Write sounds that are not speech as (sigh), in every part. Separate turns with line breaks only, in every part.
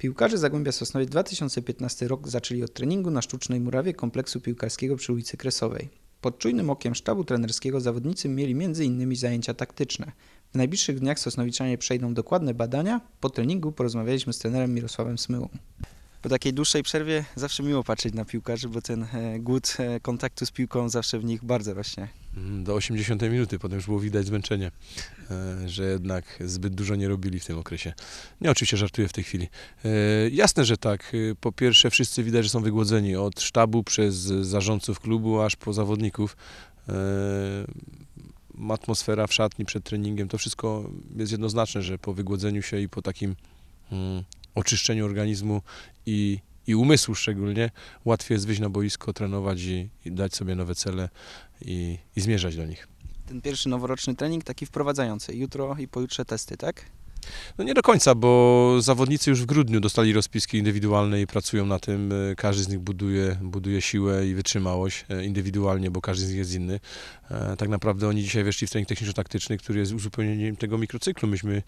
Piłkarze Zagłębia Sosnowiec 2015 rok zaczęli od treningu na sztucznej murawie kompleksu piłkarskiego przy ulicy Kresowej. Pod czujnym okiem sztabu trenerskiego zawodnicy mieli m.in. zajęcia taktyczne. W najbliższych dniach Sosnowiczanie przejdą dokładne badania. Po treningu porozmawialiśmy z trenerem Mirosławem Smyłą. Po takiej dłuższej przerwie zawsze miło patrzeć na piłkarzy, bo ten e, głód e, kontaktu z piłką zawsze w nich bardzo rośnie. Mm, do 80 minuty,
potem już było widać zmęczenie, e, że jednak zbyt dużo nie robili w tym okresie. Nie, oczywiście żartuję w tej chwili. E, jasne, że tak. E, po pierwsze, wszyscy widać, że są wygłodzeni od sztabu przez zarządców klubu, aż po zawodników atmosfera w szatni przed treningiem, to wszystko jest jednoznaczne, że po wygłodzeniu się i po takim mm, oczyszczeniu organizmu i i umysłu szczególnie łatwiej jest wyjść na boisko, trenować i, i dać sobie nowe cele i, i zmierzać do nich.
Ten pierwszy noworoczny trening taki wprowadzający. Jutro i pojutrze testy, tak?
No nie do końca, bo zawodnicy już w grudniu dostali rozpiski indywidualne i pracują na tym. E, każdy z nich buduje, buduje siłę i wytrzymałość e, indywidualnie, bo każdy z nich jest inny. E, tak naprawdę oni dzisiaj weszli w trening techniczno-taktyczny, który jest uzupełnieniem tego mikrocyklu. Myśmy,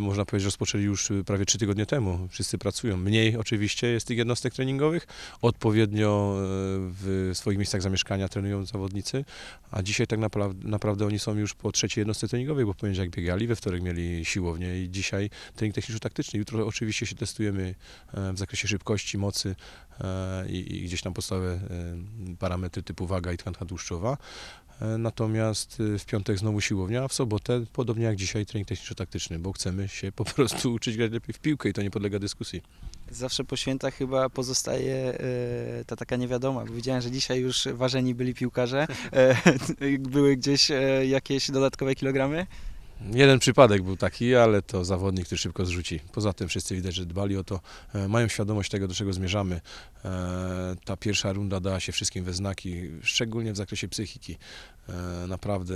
można powiedzieć, rozpoczęli już prawie trzy tygodnie temu. Wszyscy pracują. Mniej oczywiście jest tych jednostek treningowych. Odpowiednio w swoich miejscach zamieszkania trenują zawodnicy, a dzisiaj tak naprawdę, naprawdę oni są już po trzeciej jednostce treningowej, bo w poniedziałek biegali, we wtorek mieli siłownię dzisiaj trening techniczno-taktyczny. Jutro oczywiście się testujemy e, w zakresie szybkości, mocy e, i gdzieś tam podstawowe e, parametry typu waga i tkanka tłuszczowa. Natomiast w piątek znowu siłownia, a w sobotę, podobnie jak dzisiaj, trening techniczno-taktyczny, bo chcemy się po (laughs) prostu uczyć grać lepiej w piłkę i to nie podlega dyskusji.
Zawsze po świętach chyba pozostaje ta taka niewiadoma, bo widziałem, że dzisiaj już ważeni byli piłkarze. (laughs) Były gdzieś jakieś dodatkowe kilogramy?
Jeden przypadek był taki, ale to zawodnik, który szybko zrzuci. Poza tym wszyscy widać, że dbali o to, e, mają świadomość tego, do czego zmierzamy. E, ta pierwsza runda dała się wszystkim we znaki, szczególnie w zakresie psychiki. E, naprawdę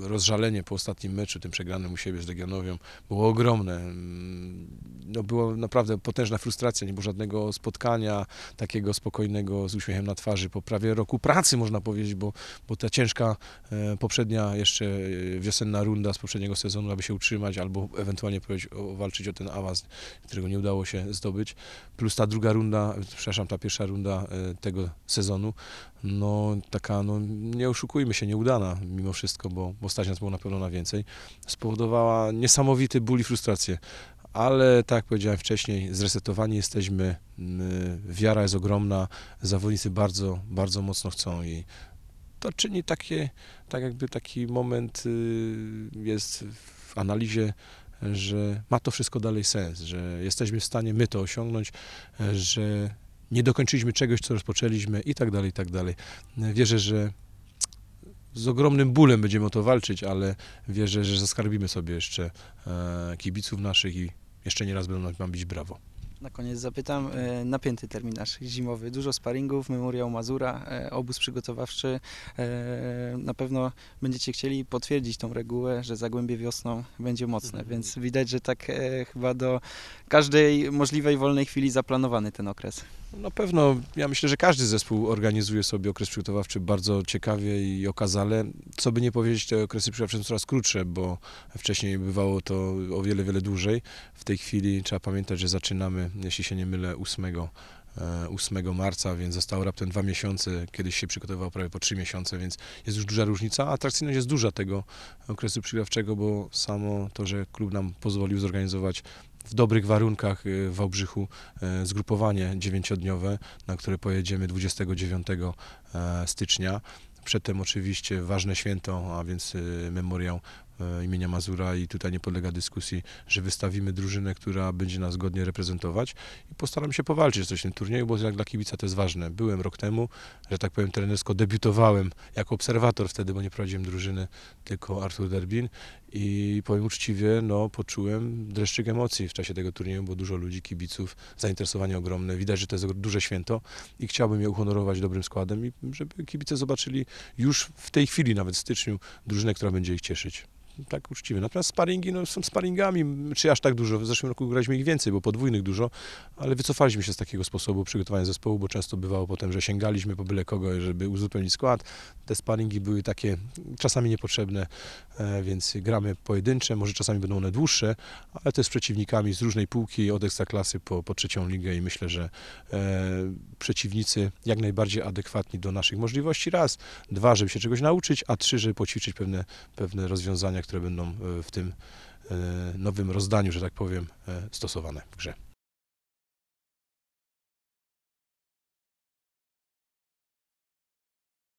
rozżalenie po ostatnim meczu, tym przegranym u siebie z Legionowią, było ogromne. Mm, no, była naprawdę potężna frustracja, nie było żadnego spotkania takiego spokojnego z uśmiechem na twarzy po prawie roku pracy, można powiedzieć, bo, bo ta ciężka poprzednia jeszcze wiosenna runda z poprzedniego sezonu, aby się utrzymać albo ewentualnie walczyć o ten awans, którego nie udało się zdobyć. Plus ta druga runda, przepraszam, ta pierwsza runda e, tego sezonu, no taka, no nie oszukujmy się, nieudana mimo wszystko, bo, bo stać nas było na pewno na więcej, spowodowała niesamowity ból i frustrację ale tak jak powiedziałem wcześniej, zresetowani jesteśmy, wiara jest ogromna, zawodnicy bardzo, bardzo mocno chcą i to czyni takie, tak jakby taki moment y, jest w analizie że ma to wszystko dalej sens, że jesteśmy w stanie my to osiągnąć, że nie dokończyliśmy czegoś, co rozpoczęliśmy i tak dalej, i tak dalej. Wierzę, że z ogromnym bólem będziemy o to walczyć, ale wierzę, że zaskarbimy sobie jeszcze e, kibiców naszych i jeszcze nie raz będą nam bić brawo.
Na koniec zapytam, e, napięty terminarz zimowy, dużo sparingów, Memoriał Mazura, e, obóz przygotowawczy. E, na pewno będziecie chcieli potwierdzić tą regułę, że zagłębie wiosną będzie mocne, mhm. więc widać, że tak chyba do każdej możliwej wolnej chwili zaplanowany ten okres.
Na pewno, ja myślę, że każdy zespół organizuje sobie okres przygotowawczy bardzo ciekawie i okazale co by nie powiedzieć, te okresy przygotowawcze są coraz krótsze, bo wcześniej bywało to o wiele, wiele dłużej. W tej chwili trzeba pamiętać, że zaczynamy, jeśli się nie mylę, 8 8 e, marca, więc zostało raptem dwa miesiące, kiedyś się przygotowywał prawie po trzy miesiące, więc jest już duża różnica. Atrakcyjność jest duża tego okresu przygrawczego, bo samo to, że klub nam pozwolił zorganizować w dobrych warunkach e, w Wałbrzychu e, zgrupowanie dziewięciodniowe, na które pojedziemy 29 stycznia. Przedtem oczywiście ważne święto, a więc y, memoriał y, imienia Mazura i tutaj nie podlega dyskusji, że wystawimy drużynę, która będzie nas godnie reprezentować i postaram się powalczyć o coś w tym turnieju, bo jak dla kibica to jest ważne. Byłem rok temu, że tak powiem trenersko debiutowałem jako obserwator wtedy, bo nie prowadziłem drużyny, tylko Artur Derbin i powiem uczciwie, no, poczułem dreszczyk emocji w czasie tego turnieju, bo dużo ludzi, kibiców, zainteresowanie ogromne. Widać, że to jest duże święto i chciałbym je uhonorować dobrym składem i żeby kibice zobaczyli już w tej chwili, nawet w styczniu, drużynę, która będzie ich cieszyć tak uczciwy. Natomiast sparingi no, są sparingami, czy aż tak dużo. W zeszłym roku graliśmy ich więcej, bo podwójnych dużo, ale wycofaliśmy się z takiego sposobu przygotowania zespołu, bo często bywało potem, że sięgaliśmy po byle kogo, żeby uzupełnić skład. Te sparingi były takie czasami niepotrzebne, e, więc gramy pojedyncze, może czasami będą one dłuższe, ale to jest z przeciwnikami z różnej półki, od ekstraklasy po, po trzecią ligę i myślę, że e, przeciwnicy jak najbardziej adekwatni do naszych możliwości. Raz, dwa, żeby się czegoś nauczyć, a trzy, żeby poćwiczyć pewne, pewne rozwiązania, które będą e, w tym e, nowym rozdaniu, że tak powiem, e, stosowane w grze.